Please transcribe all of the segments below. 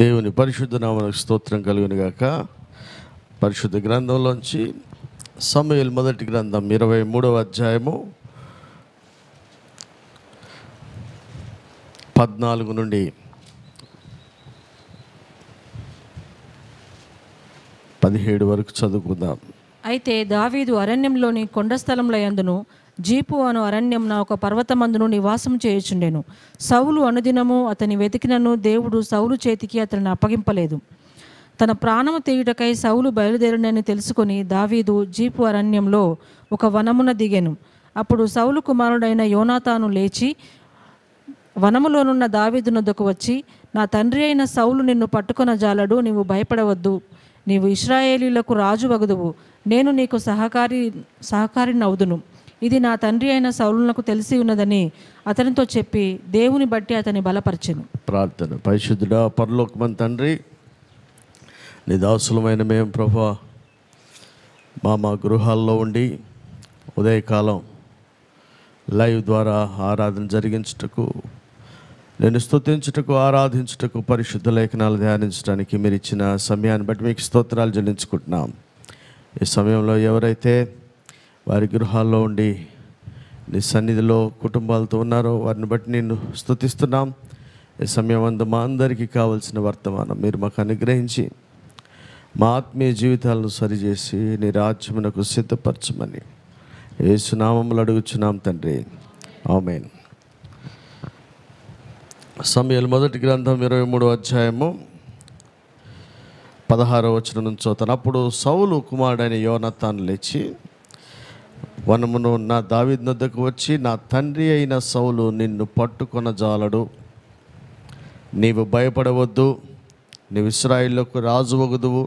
దేవుని పరిశుద్ధ నామనకు స్తోత్రం కలుగునుగాక పరిశుద్ధ గ్రంథంలోంచి సమయలు మొదటి గ్రంథం ఇరవై మూడవ అధ్యాయము పద్నాలుగు నుండి పదిహేడు వరకు చదువుకుందాం అయితే దావీదు అరణ్యంలోని కొండ స్థలంలో ఎందును జీపు అను అరణ్యం నా ఒక పర్వతమందును నివాసం చేయుచుండెను సౌలు అనుదినము అతని వెతికినను దేవుడు సౌలు చేతికి అతనిని అప్పగింపలేదు తన ప్రాణము తీయుటకై సౌలు బయలుదేరినని తెలుసుకుని దావీదు జీపు అరణ్యంలో ఒక వనమున దిగెను అప్పుడు సౌలు కుమారుడైన యోనాతాను లేచి వనములోనున్న దావీదునొద్దకు వచ్చి నా తండ్రి అయిన సౌలు నిన్ను పట్టుకున్న జాలడు నీవు భయపడవద్దు నీవు ఇస్రాయేలీలకు రాజు వగదువు నేను నీకు సహకారి సహకారిని అవుదును ఇది నా తండ్రి అయిన సౌలునకు తెలిసి ఉన్నదని అతనితో చెప్పి దేవుని బట్టి అతని బలపరచెను ప్రార్థన పరిశుద్ధుడా పరలోకమని తండ్రి నీ దాసులమైన మేము ప్రభా మా మా గృహాల్లో ఉండి ఉదయకాలం లైవ్ ద్వారా ఆరాధన జరిగించుటకు నేను స్తుతించుటకు ఆరాధించుటకు పరిశుద్ధ లేఖనాలు ధ్యానించడానికి మీరు ఇచ్చిన సమయాన్ని బట్టి మీకు స్తోత్రాలు చెల్లించుకుంటున్నాం ఈ సమయంలో ఎవరైతే వారి గృహాల్లో ఉండి నీ సన్నిధిలో కుటుంబాలతో ఉన్నారో వారిని బట్టి నేను స్థుతిస్తున్నాం ఈ సమయం అందు మా అందరికీ కావలసిన వర్తమానం మీరు మాకు అనుగ్రహించి మా ఆత్మీయ జీవితాలను సరిచేసి నీ రాజ్యమునకు సిద్ధపరచమని ఏ సునామములు అడుగుచున్నాం తండ్రి ఆమెన్ సమయాలు మొదటి గ్రంథం ఇరవై మూడో అధ్యాయము పదహారో వచ్చిన నుంచి అతను అప్పుడు సౌలు కుమారుడైన యోనత్తాను లేచి వనమును నా దావిద్ నద్దకు వచ్చి నా తండ్రి అయిన సౌలు నిన్ను జాలడు నీవు భయపడవద్దు నీవు ఇస్రాయిల్లోకి రాజు వగుదువు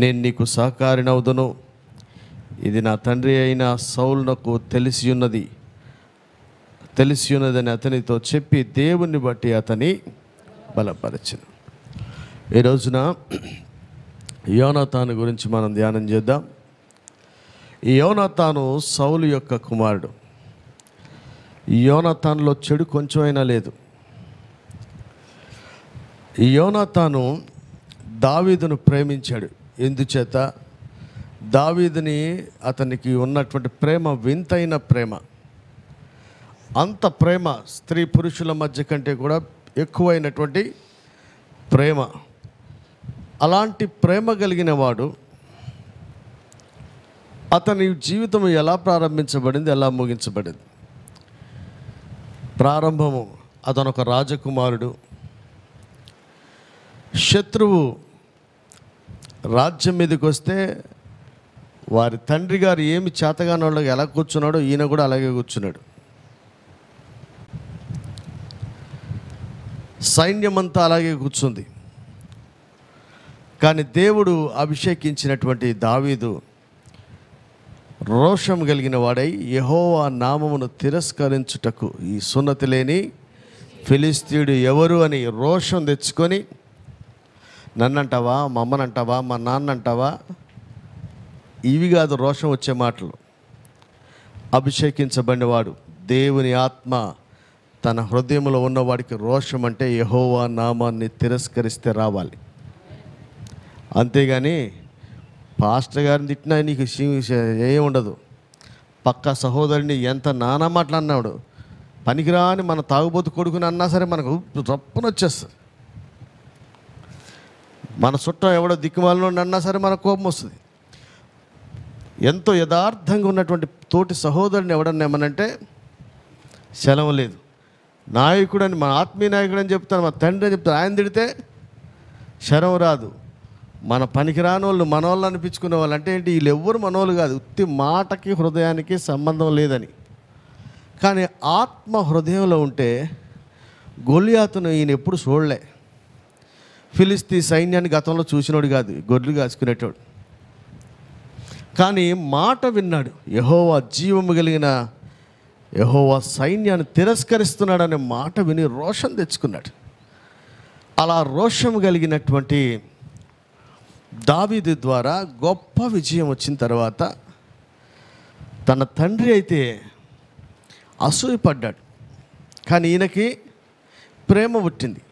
నేను నీకు సహకారినవుదును ఇది నా తండ్రి అయిన సౌలునకు తెలిసి ఉన్నది తెలిసి ఉన్నదని అతనితో చెప్పి దేవుణ్ణి బట్టి అతని బలపరచను ఈ రోజున యోనతాను గురించి మనం ధ్యానం చేద్దాం యోనతాను సౌలు యొక్క కుమారుడు యోనతాన్లో చెడు కొంచెమైనా లేదు యోనతాను దావీదును ప్రేమించాడు ఎందుచేత దావీదుని అతనికి ఉన్నటువంటి ప్రేమ వింతైన ప్రేమ అంత ప్రేమ స్త్రీ పురుషుల మధ్య కంటే కూడా ఎక్కువైనటువంటి ప్రేమ అలాంటి ప్రేమ కలిగిన వాడు అతని జీవితం ఎలా ప్రారంభించబడింది ఎలా ముగించబడింది ప్రారంభము అతను ఒక రాజకుమారుడు శత్రువు రాజ్యం మీదకి వస్తే వారి తండ్రి గారు ఏమి చేతగానోళ్ళకి ఎలా కూర్చున్నాడో ఈయన కూడా అలాగే కూర్చున్నాడు సైన్యమంతా అలాగే కూర్చుంది కానీ దేవుడు అభిషేకించినటువంటి దావీదు రోషం కలిగిన వాడై యహోవా నామమును తిరస్కరించుటకు ఈ సున్నతి లేని ఫిలిస్తీయుడు ఎవరు అని రోషం తెచ్చుకొని నన్నంటావా మా అమ్మనంటావా మా నాన్నంటావా ఇవి కాదు రోషం వచ్చే మాటలు అభిషేకించబడినవాడు దేవుని ఆత్మ తన హృదయంలో ఉన్నవాడికి రోషం అంటే యహోవా నామాన్ని తిరస్కరిస్తే రావాలి అంతేగాని పాస్టర్ గారిని తిట్టినా నీకు ఏం ఉండదు పక్క సహోదరుని ఎంత నానా మాటలు అన్నాడు పనికిరాని మన తాగుబోతు కొడుకుని అన్నా సరే మనకు రప్పున వచ్చేస్తుంది మన చుట్టం ఎవడో దిక్కుమాలను అన్నా సరే మనకు కోపం వస్తుంది ఎంతో యథార్థంగా ఉన్నటువంటి తోటి సహోదరుని ఎవడన్నా ఏమనంటే సెలవు లేదు నాయకుడని మా ఆత్మీయ నాయకుడు అని చెప్తాను మా తండ్రి అని చెప్తాను ఆయన తిడితే శరం రాదు మన పనికిరాని వాళ్ళు మనోళ్ళు అనిపించుకునే వాళ్ళు అంటే ఏంటి వీళ్ళు ఎవ్వరు మనోళ్ళు కాదు ఉత్తి మాటకి హృదయానికి సంబంధం లేదని కానీ ఆత్మ హృదయంలో ఉంటే గొలియాతును ఈయన ఎప్పుడు చూడలే ఫిలిస్తీ సైన్యాన్ని గతంలో చూసినోడు కాదు గొడ్లు కాచుకునేటోడు కానీ మాట విన్నాడు యహోవా జీవము కలిగిన యహోవా సైన్యాన్ని తిరస్కరిస్తున్నాడు అనే మాట విని రోషం తెచ్చుకున్నాడు అలా రోషం కలిగినటువంటి దావీది ద్వారా గొప్ప విజయం వచ్చిన తర్వాత తన తండ్రి అయితే అసూయపడ్డాడు కానీ ఈయనకి ప్రేమ పుట్టింది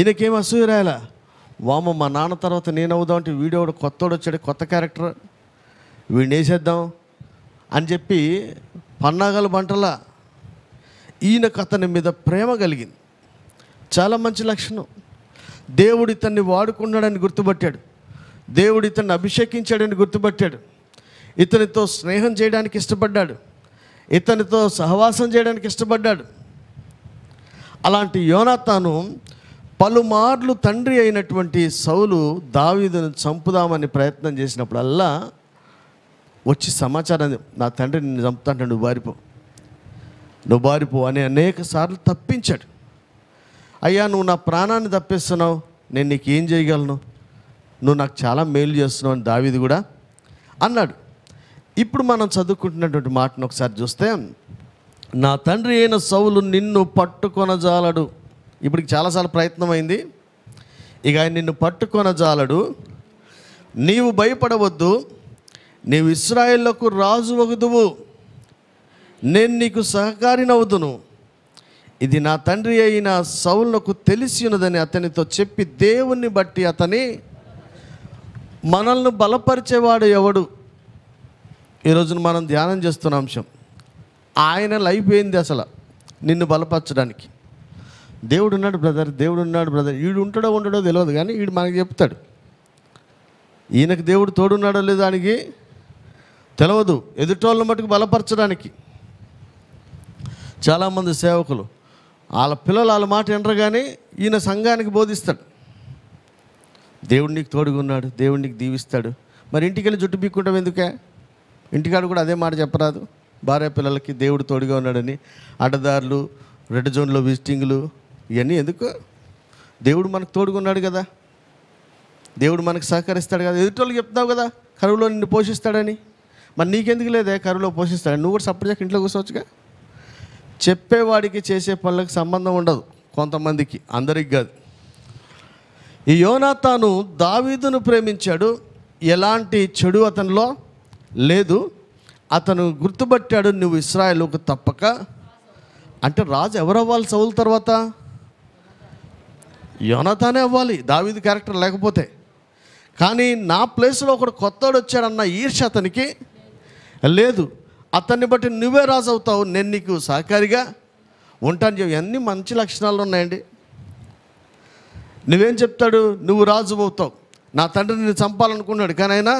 ఈయనకేం అసూయ రాయాల వామ మా నాన్న తర్వాత నేను అవుదామంటే వీడియోడు కొత్తోడు వచ్చాడు కొత్త క్యారెక్టర్ వీడిని వేసేద్దాం అని చెప్పి పన్నాగల బంటల ఈయనకు అతని మీద ప్రేమ కలిగింది చాలా మంచి లక్షణం దేవుడు ఇతన్ని వాడుకున్నాడని గుర్తుపట్టాడు దేవుడు ఇతన్ని అభిషేకించాడని గుర్తుపట్టాడు ఇతనితో స్నేహం చేయడానికి ఇష్టపడ్డాడు ఇతనితో సహవాసం చేయడానికి ఇష్టపడ్డాడు అలాంటి యోనాతాను పలుమార్లు తండ్రి అయినటువంటి సౌలు దావీదును చంపుదామని ప్రయత్నం చేసినప్పుడల్లా వచ్చి సమాచారం నా తండ్రి నిన్ను చంపుతాంటాడు నువ్వు బారిపో నువ్వు బారిపో అని అనేక సార్లు తప్పించాడు అయ్యా నువ్వు నా ప్రాణాన్ని తప్పిస్తున్నావు నేను నీకు ఏం చేయగలను నువ్వు నాకు చాలా మేలు చేస్తున్నావు అని దావిది కూడా అన్నాడు ఇప్పుడు మనం చదువుకుంటున్నటువంటి మాటను ఒకసారి చూస్తే నా తండ్రి అయిన సౌలు నిన్ను పట్టుకొనజాలడు ఇప్పటికి చాలాసార్లు ప్రయత్నమైంది ఇక ఆయన నిన్ను పట్టుకొనజాలడు నీవు భయపడవద్దు నీవు ఇస్రాయేళ్లకు రాజు వగుదువు నేను నీకు సహకారినవుదును ఇది నా తండ్రి అయిన సౌలకు తెలిసి ఉన్నదని అతనితో చెప్పి దేవుణ్ణి బట్టి అతని మనల్ని బలపరిచేవాడు ఎవడు ఈరోజున మనం ధ్యానం చేస్తున్న అంశం ఆయన లైఫ్ ఏంది అసలు నిన్ను బలపరచడానికి దేవుడు ఉన్నాడు బ్రదర్ దేవుడు ఉన్నాడు బ్రదర్ వీడు ఉంటాడో ఉండడో తెలియదు కానీ వీడు మనకు చెప్తాడు ఈయనకు దేవుడు తోడున్నాడో లేదో దానికి తెలియదు వాళ్ళు మటుకు బలపరచడానికి చాలామంది సేవకులు వాళ్ళ పిల్లలు వాళ్ళ మాట కానీ ఈయన సంఘానికి బోధిస్తాడు దేవుడికి నీకు తోడుగున్నాడు దేవుడికి దీవిస్తాడు మరి ఇంటికి వెళ్ళి జుట్టు బీక్కుంటాం ఎందుకే ఇంటికాడు కూడా అదే మాట చెప్పరాదు భార్య పిల్లలకి దేవుడు తోడుగా ఉన్నాడని అడ్డదారులు రెడ్ జోన్లో విజిటింగ్లు ఇవన్నీ ఎందుకు దేవుడు మనకు ఉన్నాడు కదా దేవుడు మనకు సహకరిస్తాడు కదా ఎదుటోళ్ళు చెప్తావు కదా కరువులో నిన్ను పోషిస్తాడని మరి నీకెందుకు లేదే కరువులో పోషిస్తాడు నువ్వు కూడా సపరేట్గా ఇంట్లో కూర్చోవచ్చుగా చెప్పేవాడికి చేసే పనులకు సంబంధం ఉండదు కొంతమందికి అందరికి కాదు ఈ తాను దావీదును ప్రేమించాడు ఎలాంటి చెడు అతనిలో లేదు అతను గుర్తుపట్టాడు నువ్వు ఇస్రాయలుకు తప్పక అంటే రాజు ఎవరు అవ్వాలి సౌలు తర్వాత యోనతానే అవ్వాలి దావీది క్యారెక్టర్ లేకపోతే కానీ నా ప్లేస్లో ఒకడు కొత్తడు వచ్చాడన్న ఈర్ష అతనికి లేదు అతన్ని బట్టి నువ్వే రాజు అవుతావు నేను నీకు సహకారిగా ఉంటాను చెప్పి అన్ని మంచి లక్షణాలు ఉన్నాయండి నువ్వేం చెప్తాడు నువ్వు రాజు అవుతావు నా తండ్రి నిన్ను చంపాలనుకున్నాడు కానీ ఆయన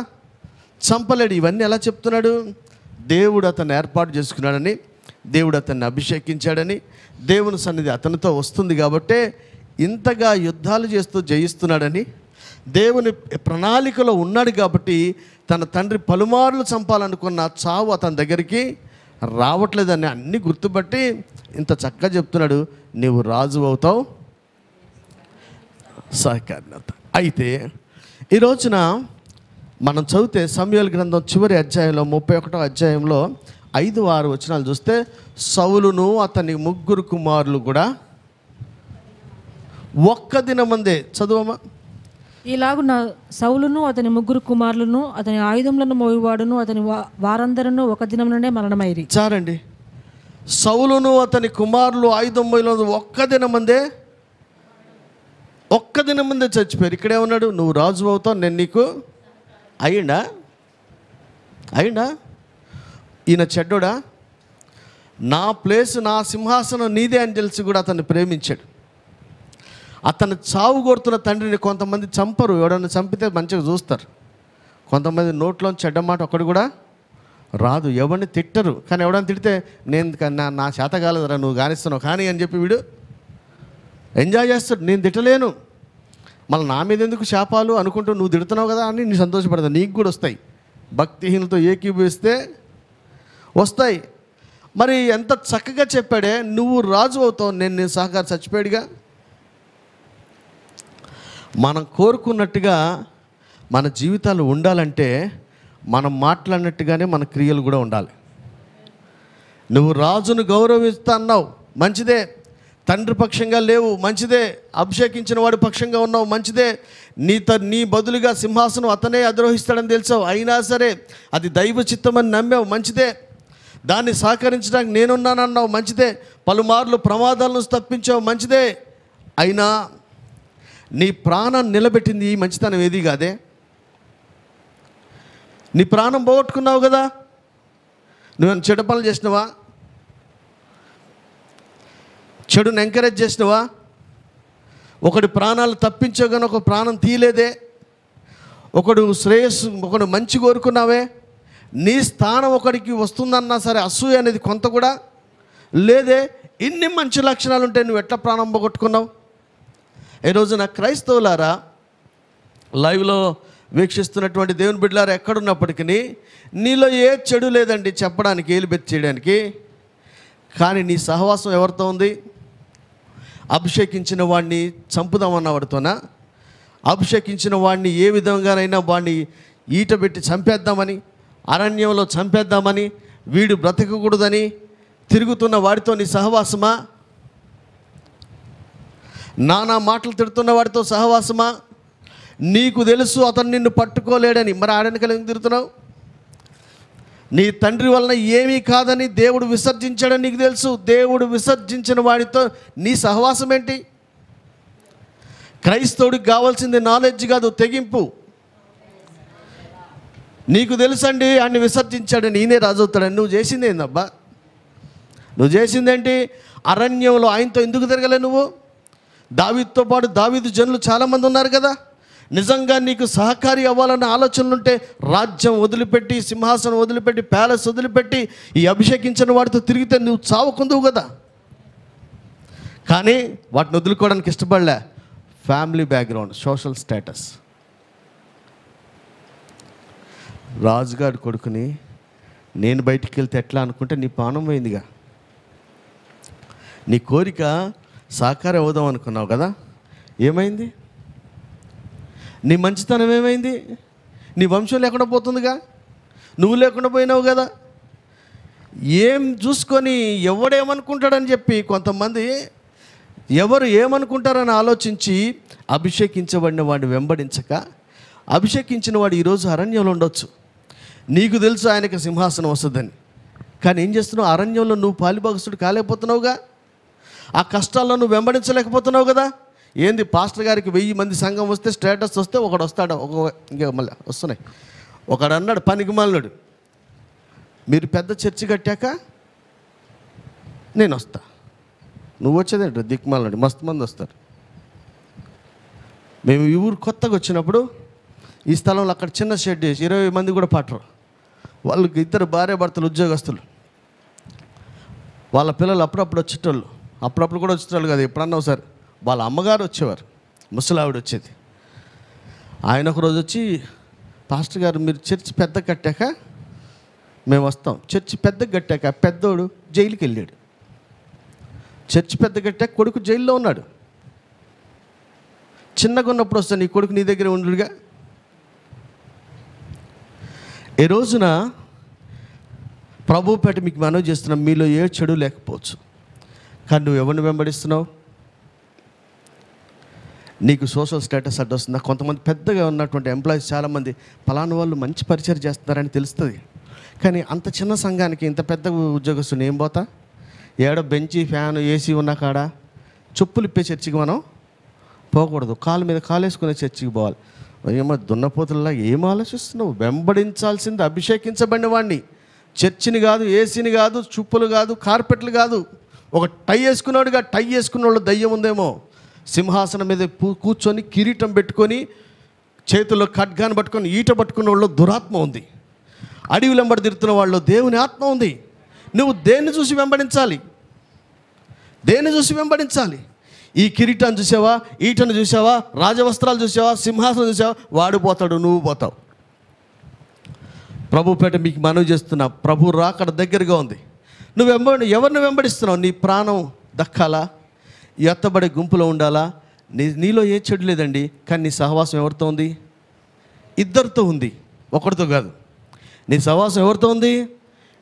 చంపలేడు ఇవన్నీ ఎలా చెప్తున్నాడు దేవుడు అతను ఏర్పాటు చేసుకున్నాడని దేవుడు అతన్ని అభిషేకించాడని దేవుని సన్నిధి అతనితో వస్తుంది కాబట్టే ఇంతగా యుద్ధాలు చేస్తూ జయిస్తున్నాడని దేవుని ప్రణాళికలో ఉన్నాడు కాబట్టి తన తండ్రి పలుమార్లు చంపాలనుకున్న చావు అతని దగ్గరికి రావట్లేదని అన్నీ గుర్తుపట్టి ఇంత చక్కగా చెప్తున్నాడు నీవు రాజు అవుతావు సహకారి అయితే ఈ రోజున మనం చదివితే సమయాల గ్రంథం చివరి అధ్యాయంలో ముప్పై ఒకటో అధ్యాయంలో ఐదు ఆరు వచనాలు చూస్తే సౌలును అతని ముగ్గురు కుమారులు కూడా ఒక్క ముందే చదువమ్మా నా సౌలును అతని ముగ్గురు కుమారులను అతని ఆయుధములను మోయివాడును అతని వారందరూ ఒక దినంలోనే మరణమైరి చాలండి సౌలును అతని కుమారులు ఆయుధం మోయలేదు ఒక్క దినం ముందే ఒక్క దినం ముందే చచ్చిపోయారు ఇక్కడే ఉన్నాడు నువ్వు రాజు అవుతావు నేను నీకు అయ్యిండా అయ్యిండా ఈయన చెడ్డోడా నా ప్లేస్ నా సింహాసనం నీదే అని తెలిసి కూడా అతన్ని ప్రేమించాడు అతను చావు కోరుతున్న తండ్రిని కొంతమంది చంపరు ఎవడన్నా చంపితే మంచిగా చూస్తారు కొంతమంది నోట్లో చెడ్డ మాట ఒకటి కూడా రాదు ఎవరిని తిట్టరు కానీ ఎవడని తిడితే నేను నా నా చేత కాలేదురా నువ్వు గానిస్తున్నావు కానీ అని చెప్పి వీడు ఎంజాయ్ చేస్తాడు నేను తిట్టలేను మళ్ళీ నా మీద ఎందుకు శాపాలు అనుకుంటూ నువ్వు తిడుతున్నావు కదా అని నీ సంతోషపడతావు నీకు కూడా వస్తాయి భక్తిహీనతో ఏకీభవిస్తే వస్తాయి మరి ఎంత చక్కగా చెప్పాడే నువ్వు రాజు అవుతావు నేను నేను సహకారం చచ్చిపోయాడుగా మనం కోరుకున్నట్టుగా మన జీవితాలు ఉండాలంటే మనం మాట్లాడినట్టుగానే మన క్రియలు కూడా ఉండాలి నువ్వు రాజును గౌరవిస్తా అన్నావు మంచిదే తండ్రి పక్షంగా లేవు మంచిదే అభిషేకించిన వాడి పక్షంగా ఉన్నావు మంచిదే నీ త నీ బదులుగా సింహాసనం అతనే అధిరోహిస్తాడని తెలిసావు అయినా సరే అది దైవ చిత్తమని నమ్మావు మంచిదే దాన్ని సహకరించడానికి నేనున్నానన్నావు మంచిదే పలుమార్లు ప్రమాదాలను తప్పించావు మంచిదే అయినా నీ ప్రాణం నిలబెట్టింది ఈ మంచితనం ఏది కాదే నీ ప్రాణం పోగొట్టుకున్నావు కదా నువ్వేమైనా చెడు పనులు చేసినవా చెడును ఎంకరేజ్ చేసినవా ఒకడు ప్రాణాలు తప్పించగానే ఒక ప్రాణం తీయలేదే ఒకడు శ్రేయస్సు ఒకడు మంచి కోరుకున్నావే నీ స్థానం ఒకడికి వస్తుందన్నా సరే అసూయ అనేది కొంత కూడా లేదే ఇన్ని మంచి లక్షణాలు ఉంటే నువ్వు ఎట్లా ప్రాణం పోగొట్టుకున్నావు ఈ రోజున క్రైస్తవులారా లైవ్లో వీక్షిస్తున్నటువంటి దేవుని బిడ్డలారా ఎక్కడున్నప్పటికీ నీలో ఏ చెడు లేదండి చెప్పడానికి ఏలిబెత్తి చేయడానికి కానీ నీ సహవాసం ఎవరితో ఉంది అభిషేకించిన వాడిని చంపుదామన్న వాడితోనా అభిషేకించిన వాడిని ఏ విధంగానైనా వాడిని ఈట పెట్టి చంపేద్దామని అరణ్యంలో చంపేద్దామని వీడు బ్రతకకూడదని తిరుగుతున్న వాడితో నీ సహవాసమా నానా మాటలు తిడుతున్న వాడితో సహవాసమా నీకు తెలుసు అతను నిన్ను పట్టుకోలేడని మరి ఆడని కలిగి తిరుగుతున్నావు నీ తండ్రి వలన ఏమీ కాదని దేవుడు విసర్జించాడని నీకు తెలుసు దేవుడు విసర్జించిన వాడితో నీ సహవాసం ఏంటి క్రైస్తవుడికి కావాల్సింది నాలెడ్జ్ కాదు తెగింపు నీకు తెలుసండి ఆయన్ని విసర్జించాడని నేనే రాజవుతాడని నువ్వు చేసింది ఏందబ్బా నువ్వు చేసిందేంటి అరణ్యంలో ఆయనతో ఎందుకు తిరగలే నువ్వు దావితో పాటు దావిదు జనులు చాలామంది ఉన్నారు కదా నిజంగా నీకు సహకారి అవ్వాలన్న ఆలోచనలుంటే రాజ్యం వదిలిపెట్టి సింహాసనం వదిలిపెట్టి ప్యాలెస్ వదిలిపెట్టి ఈ అభిషేకించిన వాటితో తిరిగితే నువ్వు చావుకుందువు కదా కానీ వాటిని వదులుకోవడానికి ఇష్టపడలే ఫ్యామిలీ బ్యాక్గ్రౌండ్ సోషల్ స్టేటస్ రాజుగారి కొడుకుని నేను బయటికి వెళ్తే ఎట్లా అనుకుంటే నీ పానం పోయిందిగా నీ కోరిక సహకారం అవుదాం అనుకున్నావు కదా ఏమైంది నీ మంచితనం ఏమైంది నీ వంశం లేకుండా పోతుందిగా నువ్వు లేకుండా పోయినావు కదా ఏం చూసుకొని ఎవడేమనుకుంటాడని చెప్పి కొంతమంది ఎవరు ఏమనుకుంటారని ఆలోచించి అభిషేకించబడిన వాడిని వెంబడించక అభిషేకించిన వాడు ఈరోజు అరణ్యంలో ఉండొచ్చు నీకు తెలుసు ఆయనకి సింహాసనం వస్తుందని కానీ ఏం చేస్తున్నావు అరణ్యంలో నువ్వు పాలిభాగస్తుడు కాలేకపోతున్నావుగా ఆ కష్టాల్లో నువ్వు వెంబడించలేకపోతున్నావు కదా ఏంది పాస్టర్ గారికి వెయ్యి మంది సంఘం వస్తే స్టేటస్ వస్తే ఒకడు వస్తాడు ఒక ఇంకా మళ్ళీ వస్తున్నాయి ఒకడు అన్నాడు పనికిమాలినాడు మీరు పెద్ద చర్చి కట్టాక నేను వస్తా నువ్వు వచ్చేదేంటి దిక్మాలనాడు మస్తు మంది వస్తారు మేము ఈ ఊరు కొత్తగా వచ్చినప్పుడు ఈ స్థలంలో అక్కడ చిన్న షెడ్ వేసి ఇరవై మంది కూడా పట్టరు వాళ్ళకి ఇద్దరు భార్య భర్తలు ఉద్యోగస్తులు వాళ్ళ పిల్లలు అప్పుడప్పుడు వచ్చేటోళ్ళు అప్పుడప్పుడు కూడా వచ్చేవాళ్ళు కదా ఎప్పుడన్నా ఒకసారి వాళ్ళ అమ్మగారు వచ్చేవారు ముసలావిడ వచ్చేది ఆయన ఒకరోజు వచ్చి పాస్టర్ గారు మీరు చర్చి పెద్ద కట్టాక మేము వస్తాం చర్చి పెద్ద కట్టాక పెద్దోడు జైలుకి వెళ్ళాడు చర్చి పెద్ద కట్టాక కొడుకు జైల్లో ఉన్నాడు చిన్నగా ఉన్నప్పుడు వస్తాను నీ కొడుకు నీ దగ్గర ఉండుగా ఈ రోజున ప్రభుపేట మీకు మనవి చేస్తున్నాం మీలో ఏ చెడు లేకపోవచ్చు కానీ నువ్వు ఎవరిని వెంబడిస్తున్నావు నీకు సోషల్ స్టేటస్ అడ్డొస్తుందా కొంతమంది పెద్దగా ఉన్నటువంటి ఎంప్లాయీస్ చాలామంది పలానా వాళ్ళు మంచి పరిచయం చేస్తున్నారని తెలుస్తుంది కానీ అంత చిన్న సంఘానికి ఇంత పెద్ద ఉద్యోగస్తుని ఏం పోతా ఏడో బెంచి ఫ్యాన్ ఏసీ ఉన్న కాడ చెప్పులు ఇప్పే చర్చికి మనం పోకూడదు కాలు మీద కాలేసుకునే చర్చికి పోవాలి ఏమో దున్నపోతుల్లా ఏం ఆలోచిస్తున్నావు వెంబడించాల్సింది అభిషేకించబడిన వాడిని చర్చిని కాదు ఏసీని కాదు చుప్పులు కాదు కార్పెట్లు కాదు ఒక టై వేసుకున్నాడుగా టై వేసుకున్న వాళ్ళు దయ్యం ఉందేమో సింహాసనం మీద కూర్చొని కిరీటం పెట్టుకొని చేతుల్లో ఖడ్గాన్ని పట్టుకొని ఈట పట్టుకున్న వాళ్ళు దురాత్మ ఉంది అడవి వెంబడి తిరుగుతున్న వాళ్ళు దేవుని ఆత్మ ఉంది నువ్వు దేన్ని చూసి వెంబడించాలి దేన్ని చూసి వెంబడించాలి ఈ కిరీటాన్ని చూసావా ఈటను చూసావా రాజవస్త్రాలు చూసావా సింహాసనం చూసావా వాడు పోతాడు నువ్వు పోతావు ప్రభు పేట మీకు మనవి చేస్తున్నా ప్రభు రాకడ దగ్గరగా ఉంది నువ్వు వెంబడి ఎవరిని వెంబడిస్తున్నావు నీ ప్రాణం దక్కాలా ఎత్తబడే గుంపులో ఉండాలా నీ నీలో ఏ చెడు లేదండి కానీ నీ సహవాసం ఎవరితో ఉంది ఇద్దరితో ఉంది ఒకరితో కాదు నీ సహవాసం ఎవరితో ఉంది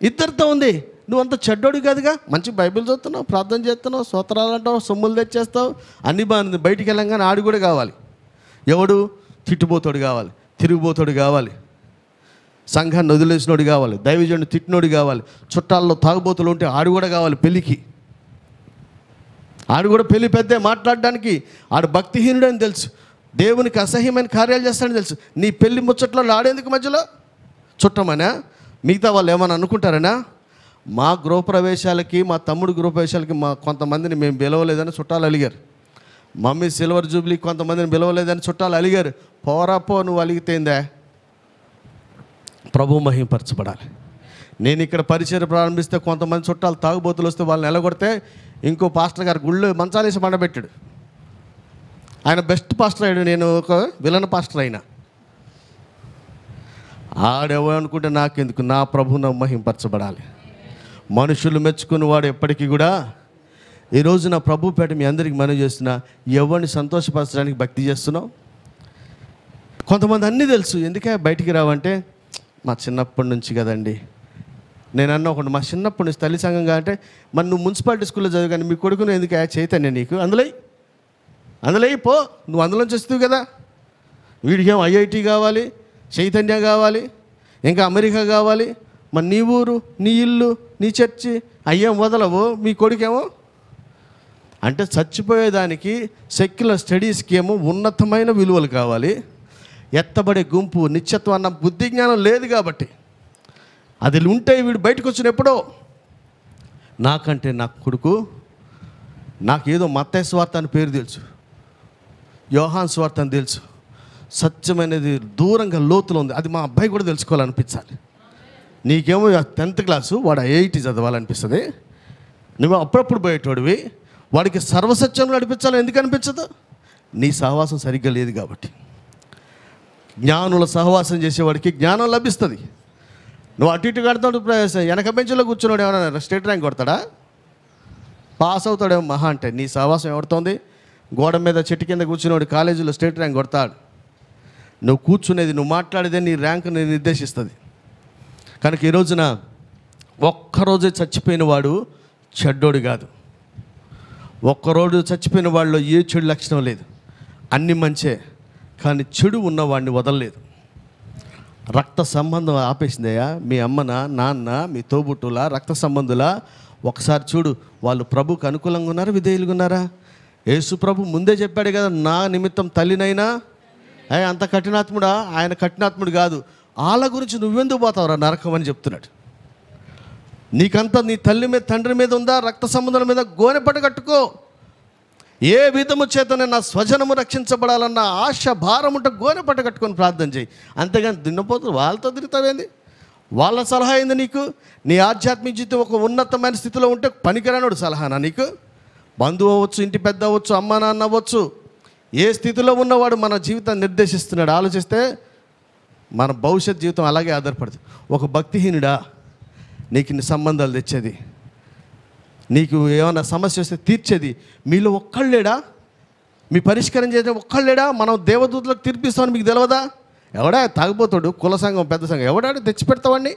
ఇద్దరితో ఉంది నువ్వు అంత చెడ్డోడు కాదుగా మంచి బైబిల్ చదువుతున్నావు ప్రార్థన చేస్తున్నావు స్తోత్రాలు అంటావు సొమ్ములు తెచ్చేస్తావు అన్ని బాగుంది బయటికి వెళ్ళంగానే ఆడు కూడా కావాలి ఎవడు తిట్టుబోతాడు కావాలి తిరిగిపోతాడు కావాలి సంఘాన్ని వదిలేసినోడు కావాలి దైవజుడిని తిట్టినోడు కావాలి చుట్టాల్లో తాగుబోతులు ఉంటే ఆడు కూడా కావాలి పెళ్ళికి ఆడు కూడా పెళ్లి పెద్దే మాట్లాడడానికి ఆడు భక్తిహీనుడు అని తెలుసు దేవునికి అసహ్యమైన కార్యాలు చేస్తాడని తెలుసు నీ పెళ్లి ముచ్చట్లో ఆడేందుకు మధ్యలో చుట్టమనా మిగతా వాళ్ళు ఏమని అనుకుంటారనా మా గృహప్రవేశాలకి మా తమ్ముడు గృహప్రవేశాలకి మా కొంతమందిని మేము పిలవలేదని చుట్టాలు అలిగారు మమ్మీ సిల్వర్ జూబ్లీ కొంతమందిని పిలవలేదని చుట్టాలు అలిగారు పోరా పో నువ్వు అలిగితేందే ప్రభు మహింపరచబడాలి నేను ఇక్కడ పరిచయం ప్రారంభిస్తే కొంతమంది చుట్టాలు తాగుబోతులు వస్తే వాళ్ళని ఎలగొడితే ఇంకో పాస్టర్ గారు గుళ్ళు మంచాలేసి మండబెట్టాడు ఆయన బెస్ట్ పాస్టర్ అయ్యాడు నేను ఒక విలన్ పాస్టర్ అయినా ఆడెవో అనుకుంటే నాకెందుకు నా ప్రభు మహింపరచబడాలి మనుషులు మెచ్చుకుని వాడు ఎప్పటికీ కూడా ఈరోజు నా ప్రభు పేట మీ అందరికీ మనవి చేస్తున్న ఎవరిని సంతోషపరచడానికి భక్తి చేస్తున్నావు కొంతమంది అన్నీ తెలుసు ఎందుకే బయటికి రావంటే మా చిన్నప్పటి నుంచి కదండి నేను అన్న ఒకటి మా చిన్నప్పటి నుంచి తల్లి సంఘంగా అంటే మరి నువ్వు మున్సిపాలిటీ స్కూల్లో చదువు కానీ మీ కొడుకును ఎందుకు చైతన్య నీకు అందులో అందులో పో నువ్వు అందులోంచి వస్తావు కదా ఏం ఐఐటి కావాలి చైతన్య కావాలి ఇంకా అమెరికా కావాలి మరి నీ ఊరు నీ ఇల్లు నీ చర్చి అయ్యేం వదలవు మీ కొడుకేమో అంటే చచ్చిపోయేదానికి సెక్యులర్ స్టడీస్కి ఏమో ఉన్నతమైన విలువలు కావాలి ఎత్తబడే గుంపు నిత్యత్వం అన్న బుద్ధి జ్ఞానం లేదు కాబట్టి అది ఉంటే వీడు బయటకు వచ్చిన ఎప్పుడో నాకంటే నా కొడుకు నాకు ఏదో మత్త స్వార్థ అని పేరు తెలుసు యోహాన్ స్వార్థ అని తెలుసు సత్యమైనది దూరంగా లోతులో ఉంది అది మా అబ్బాయి కూడా తెలుసుకోవాలనిపించాలి నీకేమో టెన్త్ క్లాసు వాడు ఐఐటి చదవాలనిపిస్తుంది నువ్వు అప్పుడప్పుడు పోయేటోడివి వాడికి సర్వసత్యంలో నడిపించాలని ఎందుకు అనిపించదు నీ సహవాసం సరిగ్గా లేదు కాబట్టి జ్ఞానుల సహవాసం చేసేవాడికి జ్ఞానం లభిస్తుంది నువ్వు అటు ఇటు కడతాడు వెనక బెంచ్లో కూర్చున్నాడు ఏమన్నా స్టేట్ ర్యాంక్ కొడతాడా పాస్ అవుతాడేమో మహా అంటే నీ సహవాసం ఎవడుతోంది గోడ మీద చెట్టు కింద కూర్చున్నాడు కాలేజీలో స్టేట్ ర్యాంక్ కొడతాడు నువ్వు కూర్చునేది నువ్వు మాట్లాడేదే నీ ర్యాంకుని నిర్దేశిస్తుంది కనుక ఈ రోజున ఒక్కరోజే చచ్చిపోయిన వాడు చెడ్డోడు కాదు ఒక్కరోజు చచ్చిపోయిన వాళ్ళలో ఏ చెడు లక్షణం లేదు అన్ని మంచే కానీ చెడు ఉన్నవాడిని వదలలేదు రక్త సంబంధం ఆపేసిందయ్యా మీ అమ్మన నాన్న మీ తోబుట్టుల రక్త సంబంధుల ఒకసారి చూడు వాళ్ళు ప్రభుకు అనుకూలంగా ఉన్నారా విధేయులుగా ఉన్నారా యేసు ప్రభు ముందే చెప్పాడు కదా నా నిమిత్తం తల్లినైనా అంత కఠినాత్ముడా ఆయన కఠినాత్ముడు కాదు వాళ్ళ గురించి నువ్వెందుకు పోతావురా నరకం అని చెప్తున్నాడు నీకంతా నీ తల్లి మీద తండ్రి మీద ఉందా రక్త సంబంధం మీద గోనె పట్టు కట్టుకో ఏ విధము చేత నా స్వజనము రక్షించబడాలన్న ఆశ భారం ఉంటే గోనె పట్ట కట్టుకొని ప్రార్థన చేయి అంతేగాని దున్నపోతు వాళ్ళతో తిరుగుతావేంది వాళ్ళ సలహా ఏంది నీకు నీ ఆధ్యాత్మిక జీవితం ఒక ఉన్నతమైన స్థితిలో ఉంటే పనికిరానుడు సలహానా నీకు బంధువు అవ్వచ్చు ఇంటి పెద్ద అవ్వచ్చు అమ్మ నాన్న అవ్వచ్చు ఏ స్థితిలో ఉన్నవాడు మన జీవితాన్ని నిర్దేశిస్తున్నాడు ఆలోచిస్తే మన భవిష్యత్ జీవితం అలాగే ఆధారపడుతుంది ఒక భక్తిహీనుడా నీకు ఇన్ని సంబంధాలు తెచ్చేది నీకు ఏమైనా సమస్య వస్తే తీర్చేది మీలో ఒక్కళ్ళేడా మీ పరిష్కారం చేసే ఒక్కళ్ళేడా మనం దేవదూతలకు తీర్పిస్తామని మీకు తెలియదా ఎవడా తాగిపోతాడు కుల సంఘం పెద్ద సంఘం ఎవడా తెచ్చిపెడతావండి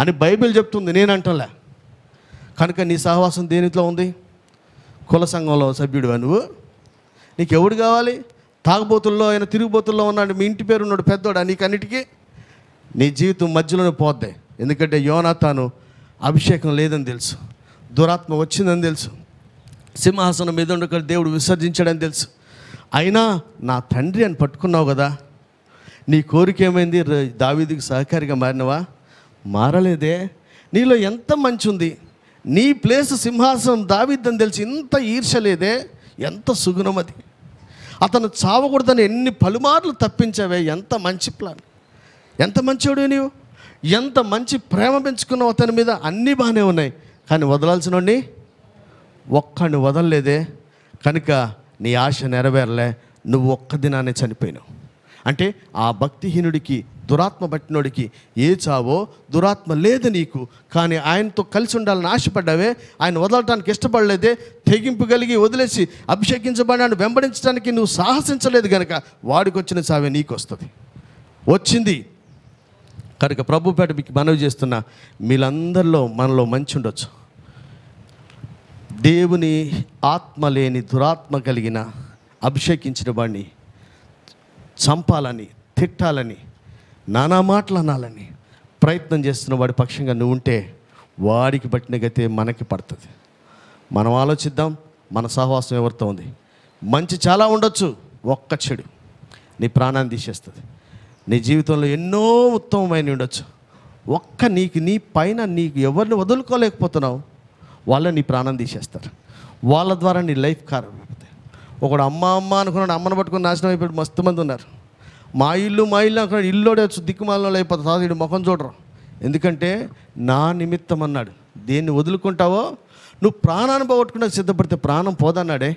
అని బైబిల్ చెప్తుంది నేను అంటలే కనుక నీ సహవాసం దేనిట్లో ఉంది కుల సంఘంలో సభ్యుడు నువ్వు నీకు ఎవడు కావాలి తాగుబోతుల్లో ఆయన తిరుగుబోతుల్లో ఉన్నాడు మీ ఇంటి పేరు ఉన్నాడు పెద్దోడు నీకన్నిటికీ నీ జీవితం మధ్యలోనే పోద్ది ఎందుకంటే యోనా తాను అభిషేకం లేదని తెలుసు దురాత్మ వచ్చిందని తెలుసు సింహాసనం మీద ఉండక దేవుడు విసర్జించాడని తెలుసు అయినా నా తండ్రి అని పట్టుకున్నావు కదా నీ కోరిక ఏమైంది దావీదికి సహకారిగా మారినవా మారలేదే నీలో ఎంత మంచి ఉంది నీ ప్లేస్ సింహాసనం దావిద్దని తెలిసి ఇంత ఈర్షలేదే ఎంత సుగుణం అది అతను చావకూడదని ఎన్ని పలుమార్లు తప్పించావే ఎంత మంచి ప్లాన్ ఎంత మంచివాడు నీవు ఎంత మంచి ప్రేమ పెంచుకున్నావు అతని మీద అన్నీ బాగానే ఉన్నాయి కానీ వదలాల్సినండి ఒక్కడిని వదలలేదే కనుక నీ ఆశ నెరవేరలే నువ్వు ఒక్క దినానే చనిపోయినావు అంటే ఆ భక్తిహీనుడికి దురాత్మ పట్టినోడికి ఏ చావో దురాత్మ లేదు నీకు కానీ ఆయనతో కలిసి ఉండాలని ఆశపడ్డావే ఆయన వదలటానికి ఇష్టపడలేదే తెగింపు కలిగి వదిలేసి అభిషేకించబడినాడు వెంబడించడానికి నువ్వు సాహసించలేదు కనుక వాడికి వచ్చిన చావే నీకు వస్తుంది వచ్చింది కనుక ప్రభు పేట మీకు మనవి చేస్తున్న మీలందరిలో మనలో మంచి ఉండొచ్చు దేవుని ఆత్మ లేని దురాత్మ కలిగిన అభిషేకించిన వాడిని చంపాలని తిట్టాలని నానా మాటలు అనాలని ప్రయత్నం చేస్తున్న వాడి పక్షంగా నువ్వు ఉంటే వాడికి పట్టిన గతే మనకి పడుతుంది మనం ఆలోచిద్దాం మన సహవాసం ఎవరితో ఉంది మంచి చాలా ఉండొచ్చు ఒక్క చెడు నీ ప్రాణాన్ని తీసేస్తుంది నీ జీవితంలో ఎన్నో ఉత్తమమైన ఉండొచ్చు ఒక్క నీకు నీ పైన నీకు ఎవరిని వదులుకోలేకపోతున్నావు వాళ్ళని నీ ప్రాణం తీసేస్తారు వాళ్ళ ద్వారా నీ లైఫ్ కారం ఒకడు అమ్మ అమ్మ అనుకున్నాడు అమ్మను పట్టుకుని నాశనం అయిపోయాడు మస్తు మంది ఉన్నారు మా ఇల్లు మా ఇల్లు అనుకున్నాడు ఇల్లుడే వచ్చి దిక్కుమాలలో అయిపోతుంది తాత వీడు ముఖం చూడరు ఎందుకంటే నా నిమిత్తం అన్నాడు దేన్ని వదులుకుంటావో నువ్వు ప్రాణాన్ని పోగొట్టుకుంటే సిద్ధపడితే ప్రాణం పోదన్నాడే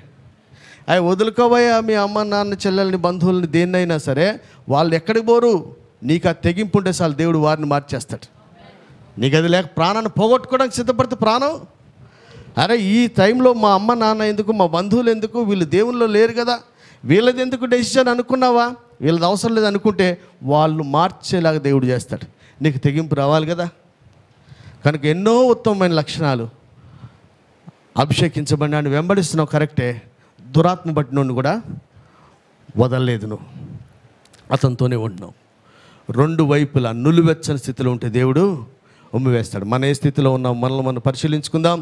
అవి వదులుకోబోయే మీ అమ్మ నాన్న చెల్లెల్ని బంధువుల్ని దేన్నైనా సరే వాళ్ళు ఎక్కడికి పోరు నీకు ఆ తెగింపు ఉంటే చాలు దేవుడు వారిని మార్చేస్తాడు నీకు అది లేక ప్రాణాన్ని పోగొట్టుకోవడానికి సిద్ధపడితే ప్రాణం అరే ఈ టైంలో మా అమ్మ నాన్న ఎందుకు మా బంధువులు ఎందుకు వీళ్ళు దేవుళ్ళు లేరు కదా వీళ్ళది ఎందుకు డెసిషన్ అనుకున్నావా వీళ్ళది అవసరం లేదు అనుకుంటే వాళ్ళు మార్చేలాగా దేవుడు చేస్తాడు నీకు తెగింపు రావాలి కదా కనుక ఎన్నో ఉత్తమమైన లక్షణాలు అభిషేకించబడినాన్ని వెంబడిస్తున్నావు కరెక్టే దురాత్మ నుండి కూడా వదలలేదు నువ్వు అతనితోనే ఉంటున్నావు రెండు వైపులా నులువెచ్చని స్థితిలో ఉంటే దేవుడు ఉమ్మివేస్తాడు మన ఏ స్థితిలో ఉన్నాం మనల్ని మనం పరిశీలించుకుందాం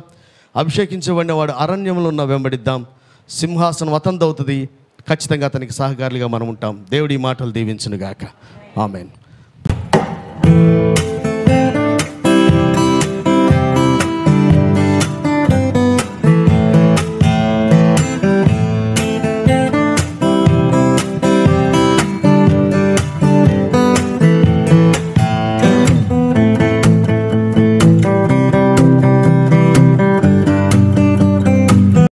అభిషేకించబడిన వాడు అరణ్యంలో ఉన్న వెంబడిద్దాం సింహాసనం అతందవుతుంది ఖచ్చితంగా అతనికి సహకారులుగా మనం ఉంటాం దేవుడి మాటలు దీవించునుగాక ఆమెన్